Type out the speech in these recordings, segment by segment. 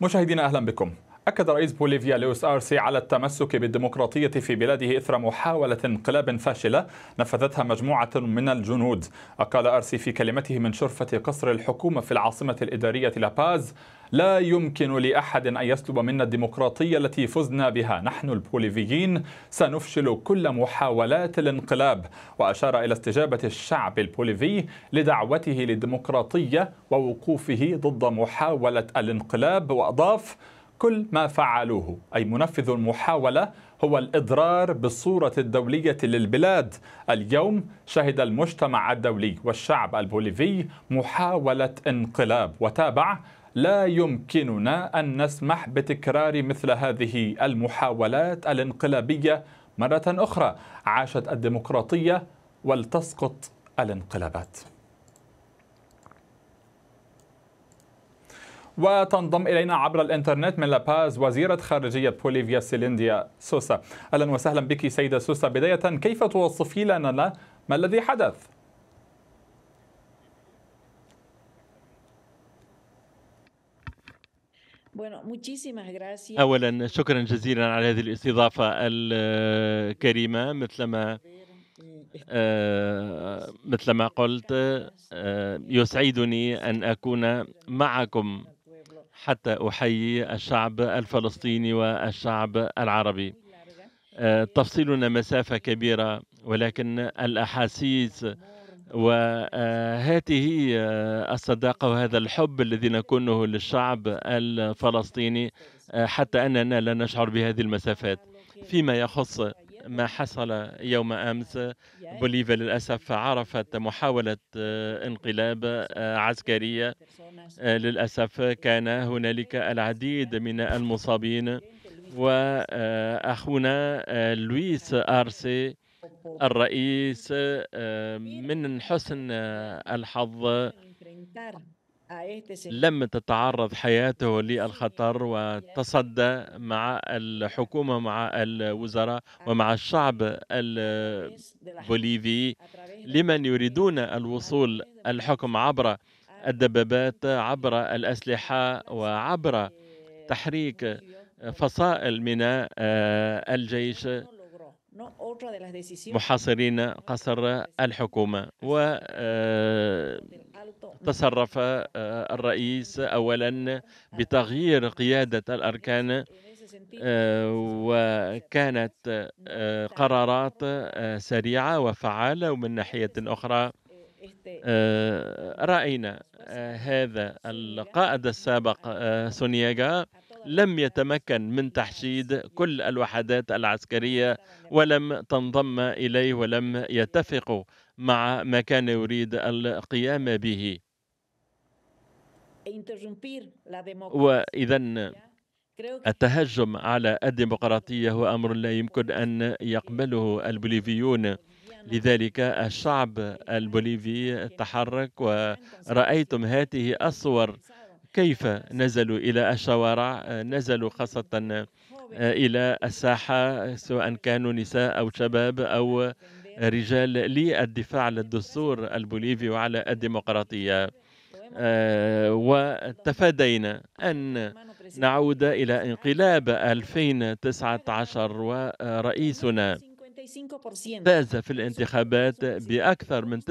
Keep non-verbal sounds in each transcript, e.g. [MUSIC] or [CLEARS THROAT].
مشاهدينا أهلا بكم أكد رئيس بوليفيا لويس آرسي على التمسك بالديمقراطية في بلاده إثر محاولة انقلاب فاشلة نفذتها مجموعة من الجنود أقال آرسي في كلمته من شرفة قصر الحكومة في العاصمة الإدارية لاباز لا يمكن لأحد أن يسلب منا الديمقراطية التي فزنا بها نحن البوليفيين سنفشل كل محاولات الانقلاب وأشار إلى استجابة الشعب البوليفي لدعوته للديمقراطية ووقوفه ضد محاولة الانقلاب وأضاف كل ما فعلوه أي منفذ المحاولة هو الإضرار بالصورة الدولية للبلاد اليوم شهد المجتمع الدولي والشعب البوليفي محاولة انقلاب وتابع لا يمكننا أن نسمح بتكرار مثل هذه المحاولات الانقلابية مرة أخرى عاشت الديمقراطية ولتسقط الانقلابات وتنضم إلينا عبر الإنترنت من لاباز وزيرة خارجية بوليفيا سيلينديا سوسا أهلا وسهلا بك سيدة سوسا بداية كيف توصفي لنا ما الذي حدث؟ اولا شكرا جزيلا على هذه الاستضافه الكريمه مثلما آه، مثلما قلت آه، يسعدني ان اكون معكم حتى أحيي الشعب الفلسطيني والشعب العربي آه، تفصلنا مسافة كبيرة ولكن الأحاسيس وهذه آه، آه، الصداقة وهذا الحب الذي نكونه للشعب الفلسطيني حتى أننا لا نشعر بهذه المسافات فيما يخص ما حصل يوم أمس بوليفيا للأسف عرفت محاولة آه، انقلاب آه، عسكرية آه، للأسف كان هنالك العديد من المصابين وأخونا لويس آرسي الرئيس من حسن الحظ لم تتعرض حياته للخطر وتصدى مع الحكومة مع الوزراء ومع الشعب البوليفي لمن يريدون الوصول الحكم عبر الدبابات عبر الأسلحة وعبر تحريك فصائل من الجيش محاصرين قصر الحكومة و آه، تصرف آه، الرئيس اولا بتغيير قياده الاركان آه، وكانت آه، قرارات سريعه وفعاله ومن ناحيه اخرى راينا هذا القائد السابق سونياغا لم يتمكن من تحشيد كل الوحدات العسكريه ولم تنضم اليه ولم يتفقوا مع ما كان يريد القيام به وإذا التهجم على الديمقراطية هو أمر لا يمكن أن يقبله البوليفيون لذلك الشعب البوليفي تحرك ورأيتم هذه الصور كيف نزلوا إلى الشوارع نزلوا خاصة إلى الساحة سواء كانوا نساء أو شباب أو رجال للدفاع على الدستور البوليفي وعلى الديمقراطية آه، وتفادينا أن نعود إلى انقلاب 2019 ورئيسنا فاز في الانتخابات بأكثر من 59%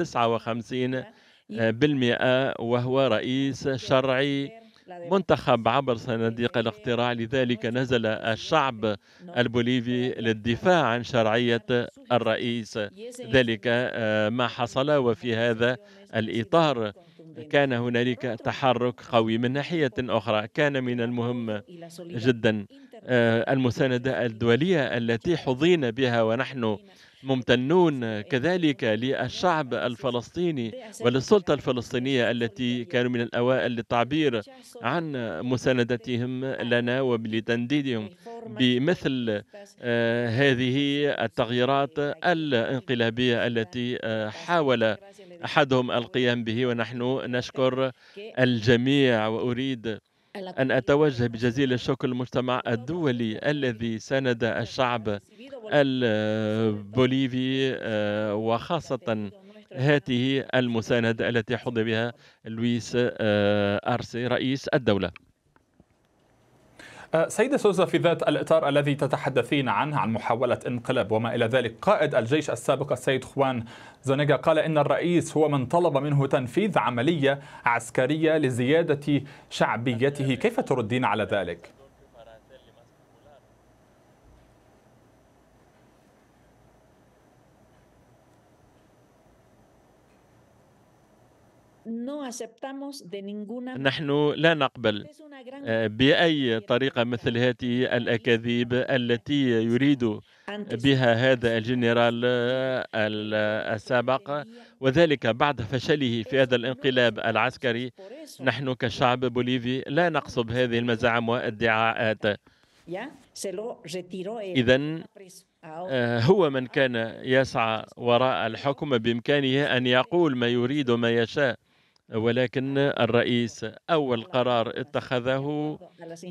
وهو رئيس شرعي منتخب عبر صناديق الاقتراع لذلك نزل الشعب البوليفي للدفاع عن شرعية الرئيس ذلك ما حصل وفي هذا الإطار كان هنالك تحرك قوي من ناحية أخرى كان من المهم جدا المساندة الدولية التي حظينا بها ونحن ممتنون كذلك للشعب الفلسطيني وللسلطة الفلسطينية التي كانوا من الأوائل للتعبير عن مساندتهم لنا ولتنديدهم بمثل آه، هذه التغييرات الانقلابية التي آه، حاول أحدهم القيام به ونحن نشكر الجميع وأريد أن أتوجه بجزيل الشكر للمجتمع الدولي الذي ساند الشعب البوليفي آه، وخاصة هذه المساندة التي حظ بها لويس آه، أرسي رئيس الدولة آه، سيدة سوزا في ذات الإطار الذي تتحدثين عنه عن محاولة انقلاب وما إلى ذلك قائد الجيش السابق السيد خوان زونيغا قال إن الرئيس هو من طلب منه تنفيذ عملية عسكرية لزيادة شعبيته كيف تردين على ذلك؟ نحن لا نقبل آه، باي طريقه مثل هذه الاكاذيب التي يريد بها هذا الجنرال آه، السابق وذلك بعد فشله في هذا الانقلاب العسكري نحن كشعب بوليفي لا نقصد هذه المزاعم والادعاءات اذا آه، هو من كان يسعى وراء الحكم بامكانه ان يقول ما يريد وما يشاء ولكن الرئيس أول قرار اتخذه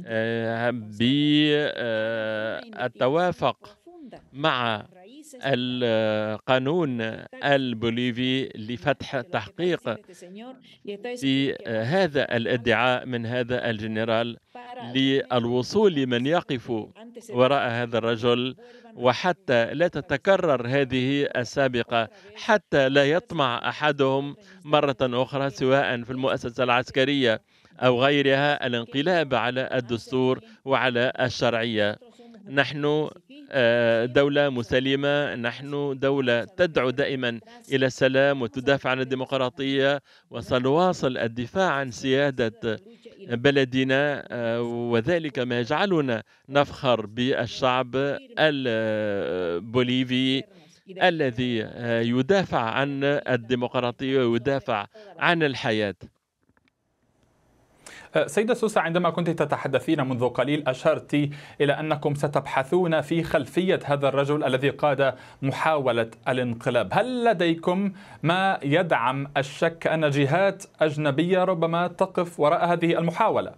آه، بالتوافق آه، مع القانون البوليفي لفتح تحقيق في آه، هذا الادعاء من هذا الجنرال للوصول لمن يقف وراء هذا الرجل وحتى لا تتكرر هذه السابقة حتى لا يطمع أحدهم مرة أخرى سواء في المؤسسة العسكرية أو غيرها الانقلاب على الدستور وعلى الشرعية نحن آه، دولة مسلمة نحن دولة تدعو دائما إلى السلام وتدافع عن الديمقراطية وسنواصل الدفاع عن سيادة بلدنا آه، وذلك ما يجعلنا نفخر بالشعب البوليفي الذي آه، يدافع عن الديمقراطية ويدافع عن الحياة أه، سيدة سوسة عندما كنت تتحدثين منذ قليل أشرت إلى أنكم ستبحثون في خلفية هذا الرجل الذي قاد محاولة الانقلاب هل لديكم ما يدعم الشك أن جهات أجنبية ربما تقف وراء هذه المحاولة؟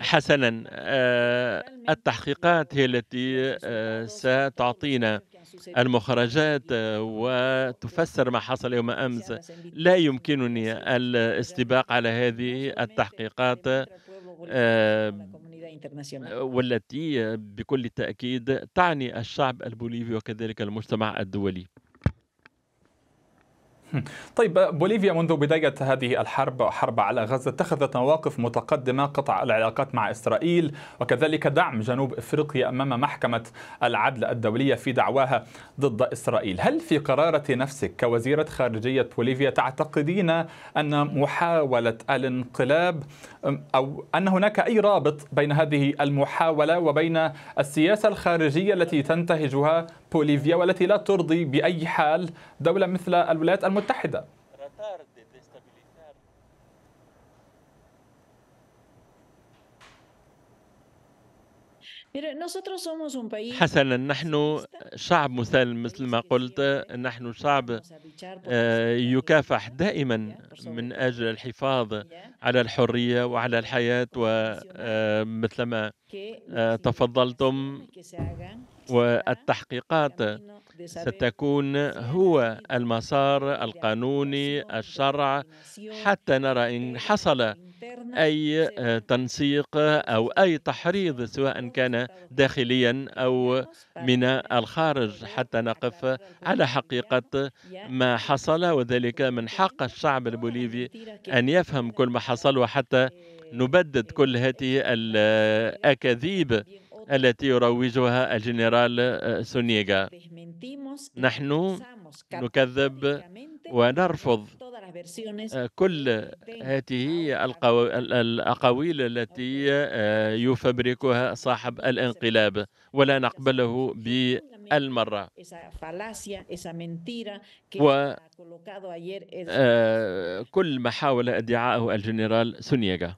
حسنا آه، التحقيقات هي التي آه، ستعطينا المخرجات آه، وتفسر ما حصل يوم امس لا يمكنني الاستباق على هذه التحقيقات والتي بكل تاكيد تعني الشعب البوليفي وكذلك المجتمع الدولي [CLEARS THROAT] طيب بوليفيا منذ بداية هذه الحرب حرب على غزة اتخذت مواقف متقدمة قطع العلاقات مع إسرائيل وكذلك دعم جنوب إفريقيا أمام محكمة العدل الدولية في دعواها ضد إسرائيل هل في قرارة نفسك كوزيرة خارجية بوليفيا تعتقدين أن محاولة الانقلاب أو أن هناك أي رابط بين هذه المحاولة وبين السياسة الخارجية التي تنتهجها بوليفيا والتي لا ترضي بأي حال دولة مثل الولايات المتحدة حسنا نحن شعب مسالم مثل ما قلت نحن شعب آه، يكافح دائما من أجل الحفاظ على الحرية وعلى الحياة ومثل آه، ما آه، تفضلتم والتحقيقات ستكون هو المسار القانوني الشرع حتى نرى إن حصل اي آه، تنسيق او اي تحريض سواء كان داخليا او من الخارج حتى نقف على حقيقه ما حصل وذلك من حق الشعب البوليفي ان يفهم كل ما حصل وحتى إيه، نبدد إيه، كل هذه إيه، الاكاذيب التي يروجها الجنرال آه، سونيغا نحن نكذب ونرفض آه، كل هذه الأقاويل التي آه، يفبركها صاحب الانقلاب ولا نقبله بالمرة وكل ما حاول ادعاءه الجنرال سونيغا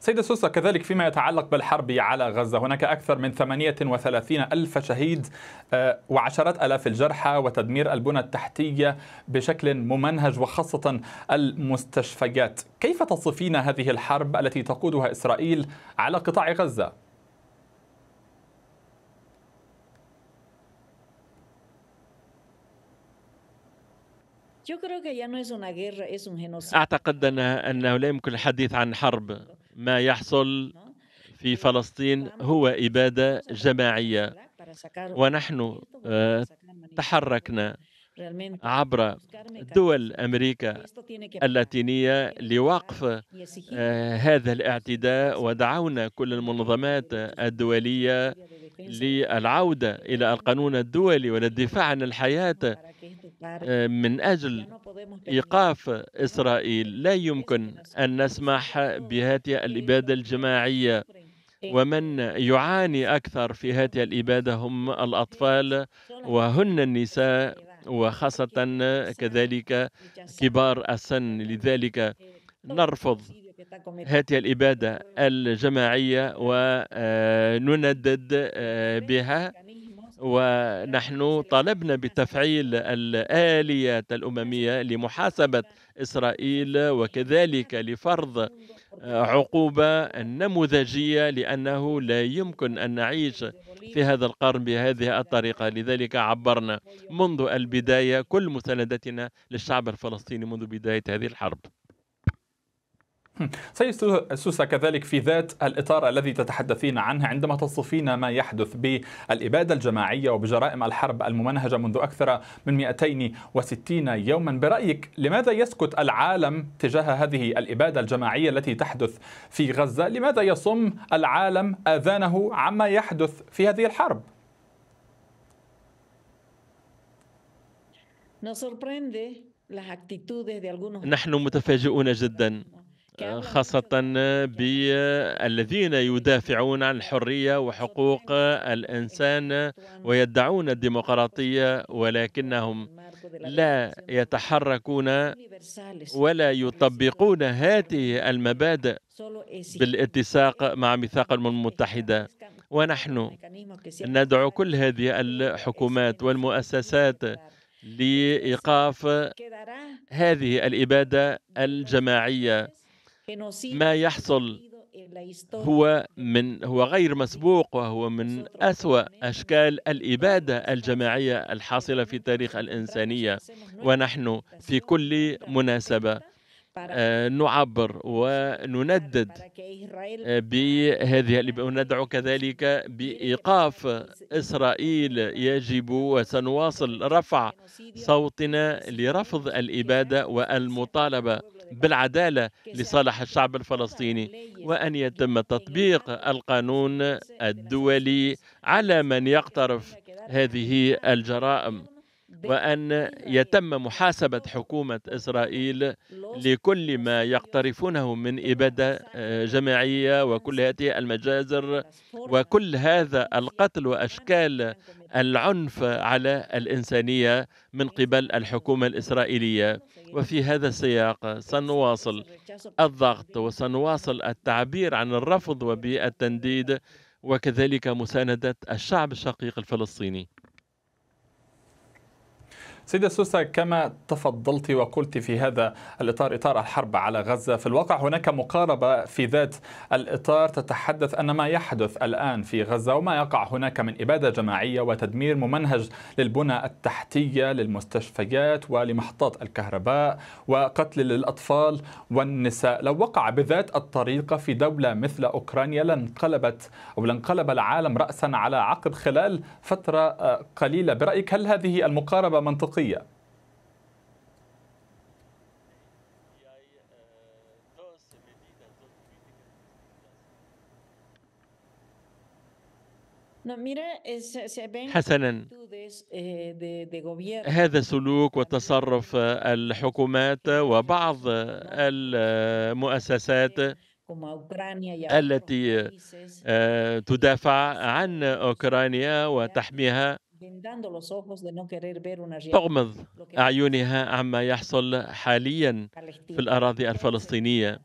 سيدة سوسة كذلك فيما يتعلق بالحرب على غزة هناك أكثر من 38 ألف شهيد آه، وعشرات ألاف الجرحى وتدمير البنى التحتية بشكل ممنهج وخاصة المستشفيات كيف تصفين هذه الحرب التي تقودها إسرائيل على قطاع غزة؟ أعتقد أن أنه لا يمكن الحديث عن حرب ما يحصل في فلسطين هو إبادة جماعية ونحن آه، تحركنا عبر دول امريكا اللاتينيه لوقف آه، هذا الاعتداء ودعونا كل المنظمات الدوليه للعوده الى القانون الدولي وللدفاع عن الحياه آه، من اجل ايقاف اسرائيل لا يمكن ان نسمح بهذه الاباده الجماعيه ومن يعاني أكثر في هذه الإبادة هم الأطفال وهن النساء وخاصة كذلك كبار السن لذلك نرفض هذه الإبادة الجماعية ونندد آه، بها ونحن طلبنا بتفعيل الآليات الأممية لمحاسبة إسرائيل وكذلك لفرض عقوبة نموذجية لأنه لا يمكن أن نعيش في هذا القرن بهذه الطريقة لذلك عبرنا منذ البداية كل مساندتنا للشعب الفلسطيني منذ بداية هذه الحرب [LAUGHS] سيد سوسة كذلك في ذات الإطار الذي تتحدثين عنه عندما تصفين ما يحدث بالإبادة الجماعية وبجرائم الحرب الممنهجة منذ أكثر من 260 يوما برأيك لماذا يسكت العالم تجاه هذه الإبادة الجماعية التي تحدث في غزة لماذا يصم العالم آذانه عما يحدث في هذه الحرب نحن متفاجئون جدا أه، خاصة بالذين يدافعون عن الحرية وحقوق الإنسان ويدعون الديمقراطية ولكنهم لا يتحركون ولا يطبقون هذه المبادئ بالاتساق مع ميثاق الامم المتحده ونحن ندعو كل هذه الحكومات والمؤسسات لايقاف هذه الاباده الجماعيه ما يحصل هو من هو غير مسبوق وهو من أسوأ أشكال الإبادة الجماعية الحاصلة في تاريخ الإنسانية ونحن في كل مناسبة آه، نعبر ونندد آه، بهذه وندعو كذلك بإيقاف إسرائيل يجب وسنواصل رفع صوتنا لرفض الإبادة والمطالبة بالعدالة لصالح الشعب الفلسطيني وأن يتم تطبيق القانون الدولي على من يقترف هذه الجرائم وأن يتم محاسبة حكومة إسرائيل لكل ما يقترفونه من إبادة جماعية وكل هذه المجازر وكل هذا القتل وأشكال العنف على الإنسانية من قبل الحكومة الإسرائيلية وفي هذا السياق سنواصل الضغط وسنواصل التعبير عن الرفض وبالتنديد وكذلك مساندة الشعب الشقيق الفلسطيني سيدة سوسة كما تفضلت وقلت في هذا الإطار إطار الحرب على غزة في الواقع هناك مقاربة في ذات الإطار تتحدث أن ما يحدث الآن في غزة وما يقع هناك من إبادة جماعية وتدمير ممنهج للبنى التحتية للمستشفيات ولمحطات الكهرباء وقتل للأطفال والنساء لو وقع بذات الطريقة في دولة مثل أوكرانيا لانقلبت أو لانقلب العالم رأسا على عقب خلال فترة آه، قليلة برأيك هل هذه المقاربة منطقية الأفريقية حسنا eh, هذا سلوك وتصرف الحكومات وبعض المؤسسات التي آه، تدافع عن أوكرانيا وتحميها تغمض أعينها عما يحصل حاليا في الأراضي الفلسطينية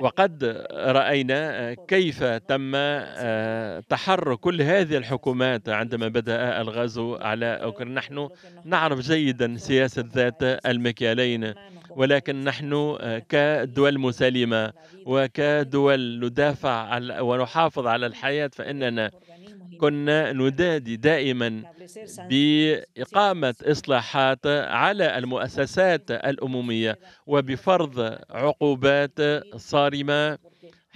وقد راينا كيف تم آه، تحرك كل هذه الحكومات عندما بدا الغزو على اوكرانيا نحن نعرف جيدا سياسه ذات المكيالين ولكن نحن آه، كدول مسالمه وكدول ندافع ونحافظ على الحياه فاننا كنا ندادي دائما بإقامة إصلاحات على المؤسسات الأممية وبفرض عقوبات صارمة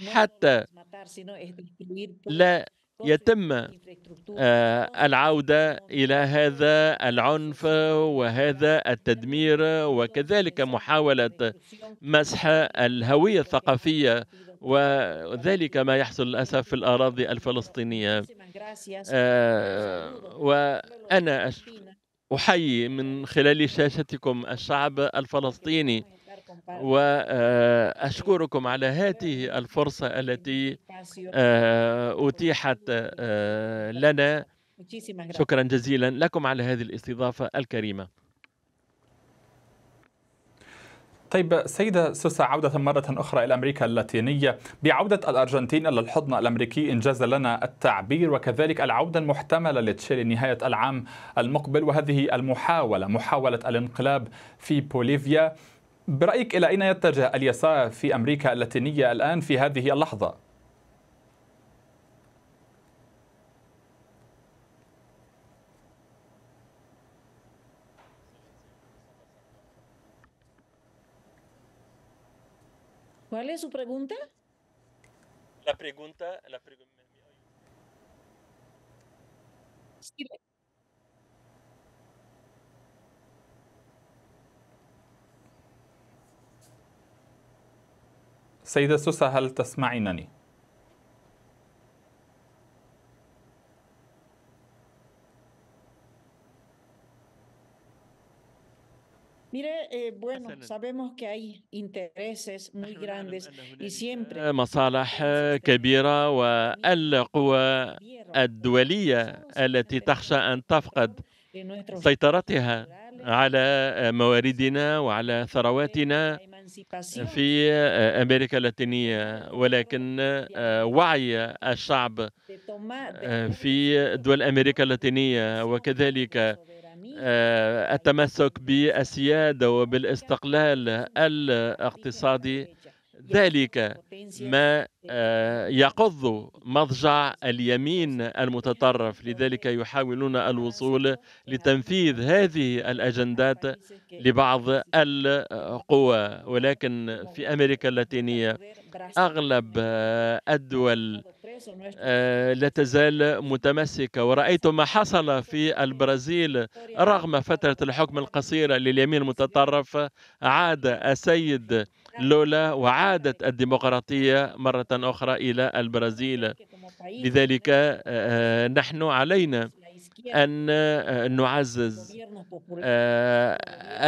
حتى لا يتم آه، العودة إلى هذا العنف وهذا التدمير وكذلك محاولة مسح الهوية الثقافية وذلك ما يحصل للأسف في الأراضي الفلسطينية آه، وأنا أحيي من خلال شاشتكم الشعب الفلسطيني وأشكركم آه، على هذه الفرصة التي آه، أتيحت لنا شكرا جزيلا لكم على هذه الاستضافة الكريمة طيب سيدة سوسة عودة مرة أخرى إلى أمريكا اللاتينية بعودة الأرجنتين إلى الحضن الأمريكي إن جاز لنا التعبير وكذلك العودة المحتملة لتشيلي نهاية العام المقبل وهذه المحاولة محاولة الانقلاب في بوليفيا برأيك إلى أين يتجه اليسار في أمريكا اللاتينية الآن في هذه اللحظة؟ ¿Cuál es su pregunta? La pregunta, la pregunta. Sí. سيدة سوسة Mire, eh, bueno, sabemos que hay intereses muy grandes y siempre مصالح eh, كبيرة والقوى الدولية التي تخشى أن تفقد سيطرتها على مواردنا وعلى ثرواتنا في eh, امريكا اللاتينيه ولكن eh, وعي الشعب في دول امريكا اللاتينيه وكذلك التمسك آه، بالسيادة وبالاستقلال الاقتصادي ذلك ما آه، يقض مضجع اليمين المتطرف لذلك يحاولون الوصول لتنفيذ هذه الأجندات لبعض القوى ولكن في أمريكا اللاتينية أغلب الدول آه، لا تزال متمسكة ورأيت ما حصل في البرازيل رغم فترة الحكم القصيرة لليمين المتطرف عاد السيد لولا وعادت الديمقراطية مرة أخرى إلى البرازيل لذلك آه، آه، نحن علينا أن آه، نعزز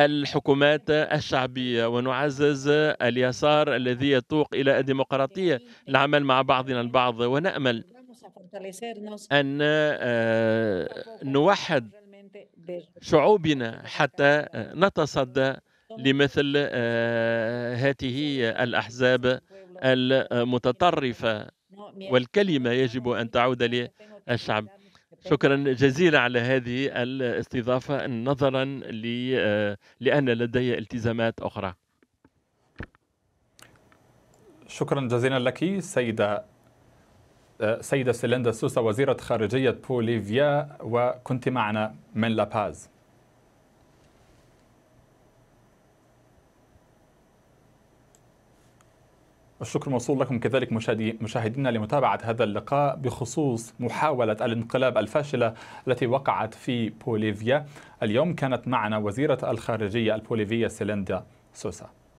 الحكومات الشعبية ونعزز اليسار الذي يتوق إلى الديمقراطية نعمل مع بعضنا البعض ونأمل أن نوحد شعوبنا حتى نتصدى لمثل هذه آه، الأحزاب المتطرفة والكلمة يجب أن تعود للشعب شكرا جزيلا على هذه الاستضافة نظرا آه، لأن لدي التزامات أخرى شكرا جزيلا لك سيدة آه، سيدة سيليندا سوسا وزيرة خارجية بوليفيا وكنت معنا من لاباز الشكر موصول لكم كذلك مشاهدي مشاهدينا لمتابعة هذا اللقاء بخصوص محاولة الانقلاب الفاشلة التي وقعت في بوليفيا اليوم كانت معنا وزيرة الخارجية البوليفية سيليندا سوسا